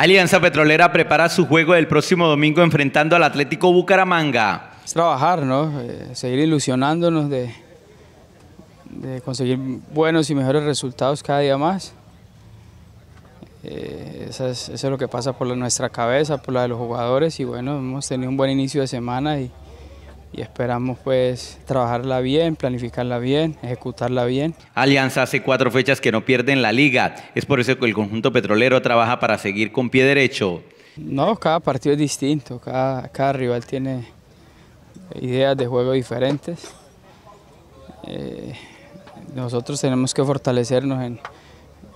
Alianza Petrolera prepara su juego del próximo domingo enfrentando al Atlético Bucaramanga. Es trabajar, ¿no? Eh, seguir ilusionándonos de, conseguir buenos y mejores resultados cada día más. Eh, eso, es, lo que pasa por nuestra cabeza, por la de los jugadores y bueno, hemos tenido un buen inicio de semana y, y esperamos pues trabajarla bien, planificarla bien, ejecutarla bien. Alianza hace cuatro fechas que no pierden la liga, es por eso que el conjunto petrolero trabaja para seguir con pie derecho. No, cada partido es distinto, cada, rival tiene ideas de juego diferentes. Eh, nosotros tenemos que fortalecernos en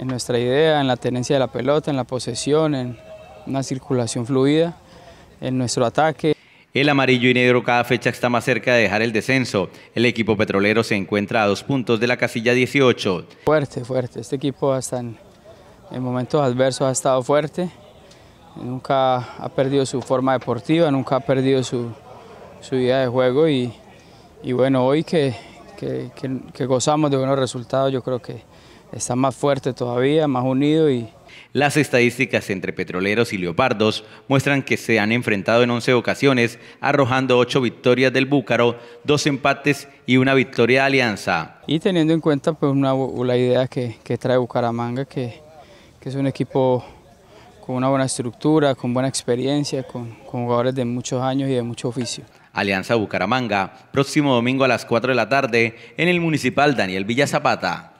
nuestra idea, en la tenencia de la pelota, en la posesión, en una circulación fluida, en nuestro ataque. El amarillo y negro cada fecha está más cerca de dejar el descenso. El equipo petrolero se encuentra a dos puntos de la casilla 18. Fuerte, fuerte. Este equipo hasta en, momentos adversos ha estado fuerte. Nunca ha perdido su forma deportiva, nunca ha perdido su, su idea de juego. Y, bueno, hoy que, gozamos de buenos resultados, yo creo que está más fuerte todavía, más unido y... Las estadísticas entre petroleros y leopardos muestran que se han enfrentado en 11 ocasiones, arrojando 8 victorias del Búcaro, 2 empates y una victoria de Alianza. Y teniendo en cuenta pues, la idea que, trae Bucaramanga, que, que, es un equipo con una buena estructura, con buena experiencia, con jugadores de muchos años y de mucho oficio. Alianza Bucaramanga, próximo domingo a las 4 de la tarde en el Municipal Daniel Villa Zapata.